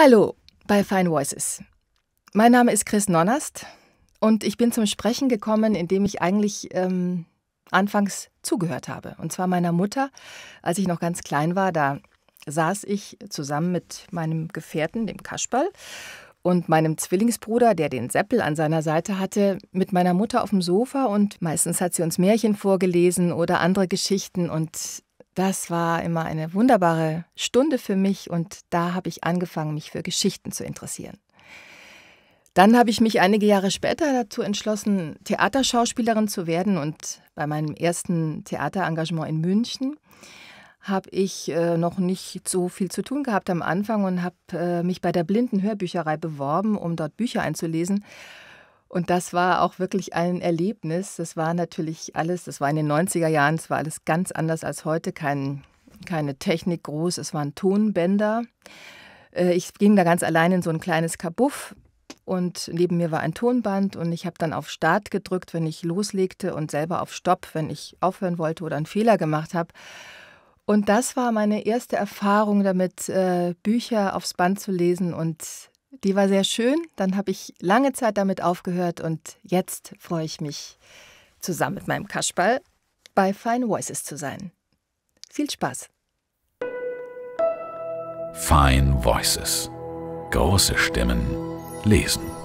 Hallo bei Fine Voices. Mein Name ist Chris Nonnast und ich bin zum Sprechen gekommen, indem ich eigentlich ähm, anfangs zugehört habe. Und zwar meiner Mutter, als ich noch ganz klein war, da saß ich zusammen mit meinem Gefährten, dem Kasperl, und meinem Zwillingsbruder, der den Seppel an seiner Seite hatte, mit meiner Mutter auf dem Sofa und meistens hat sie uns Märchen vorgelesen oder andere Geschichten und das war immer eine wunderbare Stunde für mich und da habe ich angefangen, mich für Geschichten zu interessieren. Dann habe ich mich einige Jahre später dazu entschlossen, Theaterschauspielerin zu werden und bei meinem ersten Theaterengagement in München habe ich äh, noch nicht so viel zu tun gehabt am Anfang und habe äh, mich bei der Blinden Hörbücherei beworben, um dort Bücher einzulesen und das war auch wirklich ein Erlebnis. Das war natürlich alles, das war in den 90er Jahren, es war alles ganz anders als heute, kein, keine Technik groß, es waren Tonbänder. Äh, ich ging da ganz allein in so ein kleines Kabuff und neben mir war ein Tonband und ich habe dann auf Start gedrückt, wenn ich loslegte und selber auf Stopp, wenn ich aufhören wollte oder einen Fehler gemacht habe. Und das war meine erste Erfahrung damit, äh, Bücher aufs Band zu lesen und die war sehr schön. Dann habe ich lange Zeit damit aufgehört und jetzt freue ich mich, zusammen mit meinem Kasperl bei Fine Voices zu sein. Viel Spaß! Fine Voices. Große Stimmen lesen.